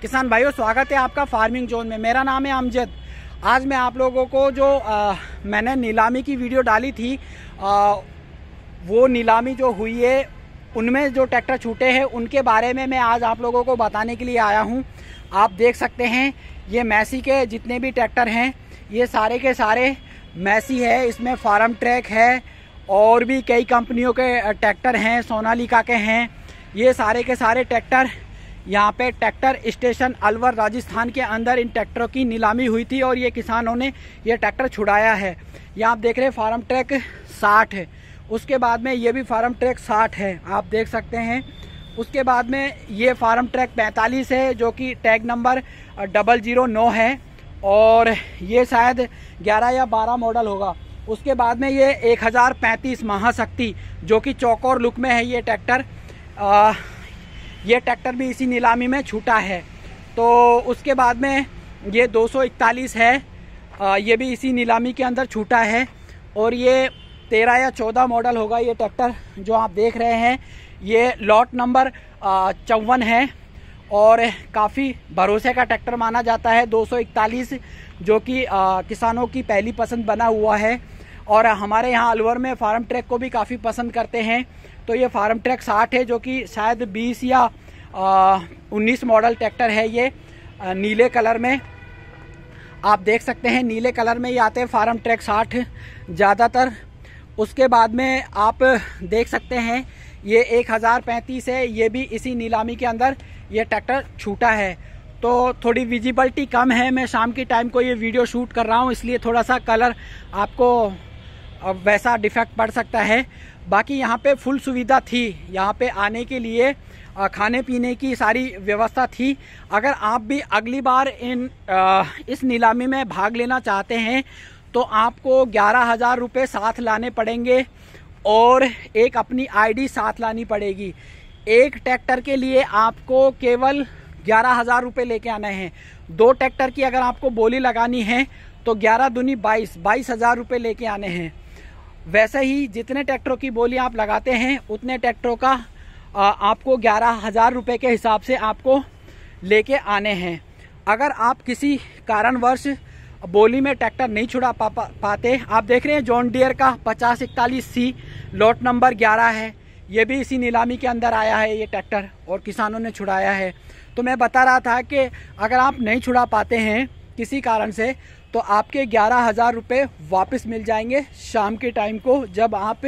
किसान भाइयों स्वागत है आपका फार्मिंग जोन में मेरा नाम है अमजद आज मैं आप लोगों को जो आ, मैंने नीलामी की वीडियो डाली थी आ, वो नीलामी जो हुई है उनमें जो ट्रैक्टर छूटे हैं उनके बारे में मैं आज आप लोगों को बताने के लिए आया हूँ आप देख सकते हैं ये मैसी के जितने भी ट्रैक्टर हैं ये सारे के सारे मैसी है इसमें फार्म ट्रैक है और भी कई कंपनियों के ट्रैक्टर हैं सोनालिका के हैं ये सारे के सारे ट्रैक्टर यहाँ पे ट्रैक्टर स्टेशन अलवर राजस्थान के अंदर इन ट्रैक्टरों की नीलामी हुई थी और ये किसानों ने ये ट्रैक्टर छुड़ाया है यहाँ आप देख रहे हैं फार्म ट्रैक साठ है उसके बाद में ये भी फार्म ट्रैक साठ है आप देख सकते हैं उसके बाद में ये फार्म ट्रैक पैंतालीस है जो कि टैग नंबर डबल जीरो नौ है और ये शायद ग्यारह या बारह मॉडल होगा उसके बाद में ये एक हज़ार पैंतीस महाशक्ति जो कि चौकोर लुक में है ये ट्रैक्टर ये ट्रैक्टर भी इसी नीलामी में छूटा है तो उसके बाद में ये 241 है आ, ये भी इसी नीलामी के अंदर छूटा है और ये तेरह या चौदह मॉडल होगा ये ट्रैक्टर जो आप देख रहे हैं ये लॉट नंबर चौवन है और काफ़ी भरोसे का ट्रैक्टर माना जाता है 241 जो कि किसानों की पहली पसंद बना हुआ है और हमारे यहाँ अलवर में फार्म ट्रैक को भी काफ़ी पसंद करते हैं तो ये फार्म ट्रैक साठ है जो कि शायद बीस या उन्नीस मॉडल ट्रैक्टर है ये नीले कलर में आप देख सकते हैं नीले कलर में ही आते हैं फार्म ट्रैक साठ ज़्यादातर उसके बाद में आप देख सकते हैं ये एक हज़ार पैंतीस है ये भी इसी नीलामी के अंदर ये ट्रैक्टर छूटा है तो थोड़ी विजिबिलिटी कम है मैं शाम के टाइम को ये वीडियो शूट कर रहा हूँ इसलिए थोड़ा सा कलर आपको वैसा डिफेक्ट पड़ सकता है बाकी यहाँ पे फुल सुविधा थी यहाँ पे आने के लिए खाने पीने की सारी व्यवस्था थी अगर आप भी अगली बार इन इस नीलामी में भाग लेना चाहते हैं तो आपको ग्यारह हज़ार रुपये साथ लाने पड़ेंगे और एक अपनी आईडी साथ लानी पड़ेगी एक ट्रैक्टर के लिए आपको केवल ग्यारह हज़ार रुपये लेके आना है दो ट्रैक्टर की अगर आपको बोली लगानी है तो ग्यारह दुनी बाईस बाईस हज़ार रुपये लेके आने हैं वैसे ही जितने ट्रैक्टरों की बोली आप लगाते हैं उतने ट्रैक्टरों का आपको ग्यारह हज़ार रुपये के हिसाब से आपको लेके आने हैं अगर आप किसी कारणवश बोली में ट्रैक्टर नहीं छुड़ा पा, पा, पाते आप देख रहे हैं जॉन डियर का पचास इकतालीस सी लॉट नंबर ग्यारह है ये भी इसी नीलामी के अंदर आया है ये ट्रैक्टर और किसानों ने छुड़ाया है तो मैं बता रहा था कि अगर आप नहीं छुड़ा पाते हैं किसी कारण से तो आपके ग्यारह हज़ार रुपये वापस मिल जाएंगे शाम के टाइम को जब आप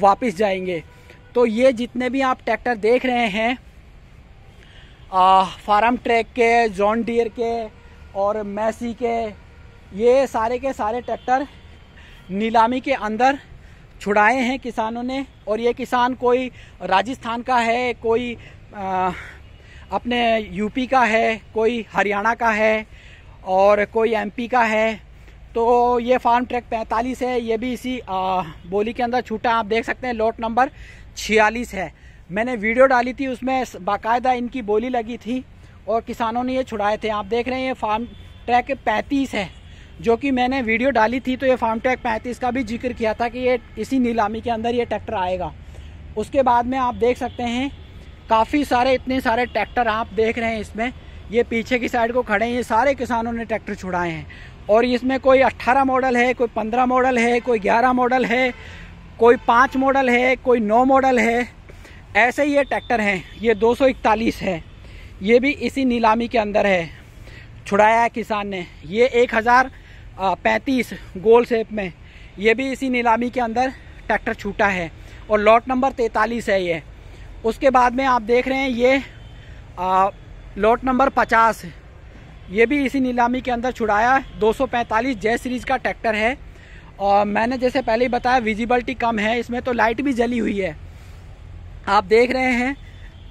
वापस जाएंगे तो ये जितने भी आप ट्रैक्टर देख रहे हैं फार्म ट्रैक के जॉन डियर के और मैसी के ये सारे के सारे ट्रैक्टर नीलामी के अंदर छुड़ाए हैं किसानों ने और ये किसान कोई राजस्थान का है कोई आ, अपने यूपी का है कोई हरियाणा का है और कोई एमपी का है तो ये फार्म ट्रैक 45 है ये भी इसी आ, बोली के अंदर छूटा आप देख सकते हैं लोट नंबर 46 है मैंने वीडियो डाली थी उसमें बाकायदा इनकी बोली लगी थी और किसानों ने ये छुड़ाए थे आप देख रहे हैं ये फार्म ट्रैक 35 है जो कि मैंने वीडियो डाली थी तो ये फार्म ट्रैक 35 का भी जिक्र किया था कि ये इसी नीलामी के अंदर ये ट्रैक्टर आएगा उसके बाद में आप देख सकते हैं काफ़ी सारे इतने सारे ट्रैक्टर आप देख रहे हैं इसमें ये पीछे की साइड को खड़े हैं ये सारे किसानों ने ट्रैक्टर छुड़ाए हैं और इसमें कोई 18 मॉडल है कोई 15 मॉडल है कोई 11 मॉडल है कोई 5 मॉडल है कोई 9 मॉडल है ऐसे ये ट्रैक्टर हैं ये 241 है ये भी इसी नीलामी के अंदर है छुड़ाया है किसान ने ये एक हज़ार पैंतीस गोल सेप में ये भी इसी नीलामी के अंदर ट्रैक्टर छूटा है और लॉट नंबर तैतालीस है ये उसके बाद में आप देख रहे हैं ये लॉट नंबर पचास ये भी इसी नीलामी के अंदर छुड़ाया 245 जय सीरीज़ का ट्रैक्टर है और मैंने जैसे पहले ही बताया विजिबिलिटी कम है इसमें तो लाइट भी जली हुई है आप देख रहे हैं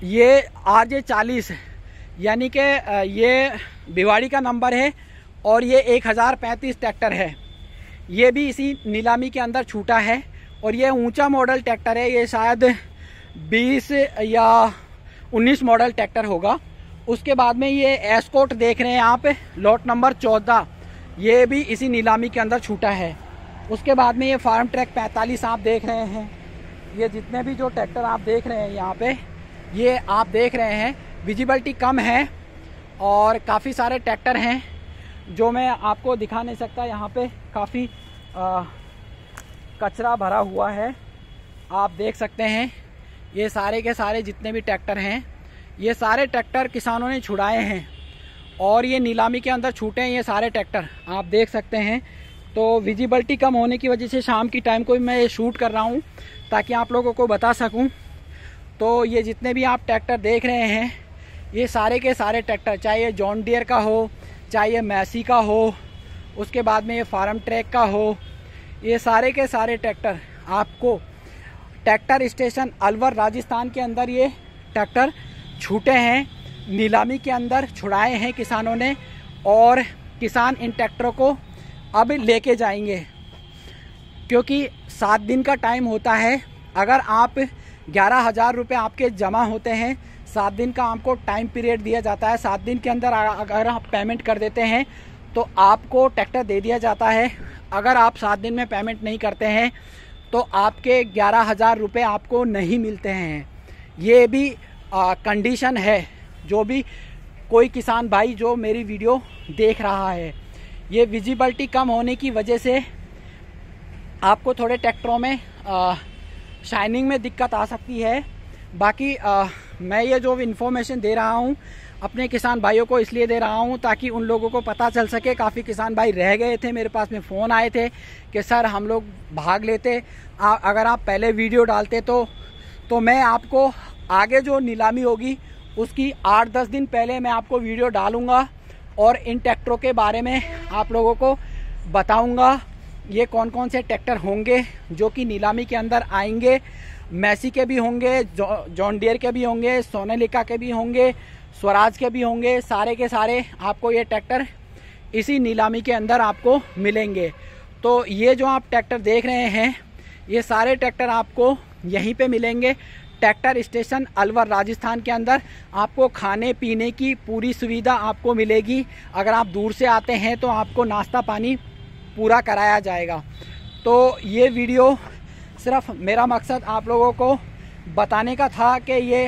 ये आर जे चालीस यानी कि ये भिवाड़ी का नंबर है और ये एक हज़ार पैंतीस ट्रैक्टर है ये भी इसी नीलामी के अंदर छूटा है और ये ऊंचा मॉडल ट्रैक्टर है ये शायद बीस या उन्नीस मॉडल ट्रैक्टर होगा उसके बाद में ये एस्कोट देख रहे हैं यहाँ पे लॉट नंबर चौदह ये भी इसी नीलामी के अंदर छूटा है उसके बाद में ये फार्म ट्रैक पैंतालीस आप देख रहे हैं ये जितने भी जो ट्रैक्टर आप देख रहे हैं यहाँ पे ये आप देख रहे हैं विजिबिलिटी कम है और काफ़ी सारे ट्रैक्टर हैं जो मैं आपको दिखा नहीं सकता यहाँ पे काफ़ी कचरा भरा हुआ है आप देख सकते हैं ये सारे के सारे जितने भी ट्रैक्टर हैं ये सारे ट्रैक्टर किसानों ने छुड़ाए हैं और ये नीलामी के अंदर छूटे हैं ये सारे ट्रैक्टर आप देख सकते हैं तो विजिबिलिटी कम होने की वजह से शाम की टाइम को भी मैं ये शूट कर रहा हूँ ताकि आप लोगों को बता सकूँ तो ये जितने भी आप ट्रैक्टर देख रहे हैं ये सारे के सारे ट्रैक्टर चाहे जॉन डियर का हो चाहे ये मैसी का हो उसके बाद में ये फार्म ट्रैक का हो ये सारे के सारे ट्रैक्टर आपको ट्रैक्टर स्टेशन अलवर राजस्थान के अंदर ये ट्रैक्टर छूटे हैं नीलामी के अंदर छुड़ाए हैं किसानों ने और किसान इन ट्रैक्टरों को अब लेके जाएंगे क्योंकि सात दिन का टाइम होता है अगर आप ग्यारह हज़ार रुपये आपके जमा होते हैं सात दिन का आपको टाइम पीरियड दिया जाता है सात दिन के अंदर अगर आप पेमेंट कर देते हैं तो आपको ट्रैक्टर दे दिया जाता है अगर आप सात दिन में पेमेंट नहीं करते हैं तो आपके ग्यारह हज़ार रुपये आपको नहीं मिलते हैं ये भी कंडीशन है जो भी कोई किसान भाई जो मेरी वीडियो देख रहा है ये विजिबिलिटी कम होने की वजह से आपको थोड़े ट्रैक्टरों में आ, शाइनिंग में दिक्कत आ सकती है बाकी आ, मैं ये जो इन्फॉर्मेशन दे रहा हूँ अपने किसान भाइयों को इसलिए दे रहा हूँ ताकि उन लोगों को पता चल सके काफ़ी किसान भाई रह गए थे मेरे पास में फ़ोन आए थे कि सर हम लोग भाग लेते आ, अगर आप पहले वीडियो डालते तो तो मैं आपको आगे जो नीलामी होगी उसकी आठ दस दिन पहले मैं आपको वीडियो डालूंगा और इन ट्रैक्टरों के बारे में आप लोगों को बताऊंगा ये कौन कौन से ट्रैक्टर होंगे जो कि नीलामी के अंदर आएंगे मैसी के भी होंगे जॉन डियर के भी होंगे सोनेलिका के भी होंगे स्वराज के भी होंगे सारे के सारे आपको ये ट्रैक्टर इसी नीलामी के अंदर आपको मिलेंगे तो ये जो आप ट्रैक्टर देख रहे हैं ये सारे ट्रैक्टर आपको यहीं पे मिलेंगे ट्रैक्टर स्टेशन अलवर राजस्थान के अंदर आपको खाने पीने की पूरी सुविधा आपको मिलेगी अगर आप दूर से आते हैं तो आपको नाश्ता पानी पूरा कराया जाएगा तो ये वीडियो सिर्फ मेरा मकसद आप लोगों को बताने का था कि ये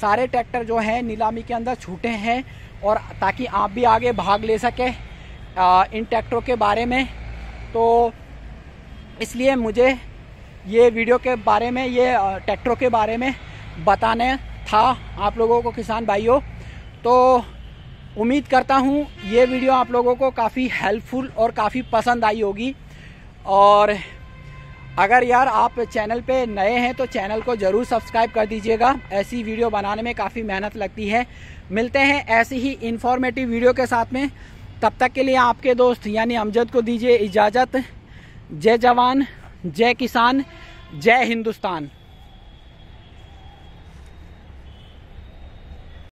सारे ट्रैक्टर जो हैं नीलामी के अंदर छूटे हैं और ताकि आप भी आगे भाग ले सकें इन ट्रैक्टरों के बारे में तो इसलिए मुझे ये वीडियो के बारे में ये ट्रैक्टरों के बारे में बताने था आप लोगों को किसान भाइयों तो उम्मीद करता हूँ ये वीडियो आप लोगों को काफ़ी हेल्पफुल और काफ़ी पसंद आई होगी और अगर यार आप चैनल पे नए हैं तो चैनल को ज़रूर सब्सक्राइब कर दीजिएगा ऐसी वीडियो बनाने में काफ़ी मेहनत लगती है मिलते हैं ऐसी ही इन्फॉर्मेटिव वीडियो के साथ में तब तक के लिए आपके दोस्त यानी अमजद को दीजिए इजाज़त जय जवान जय किसान जय हिंदुस्तान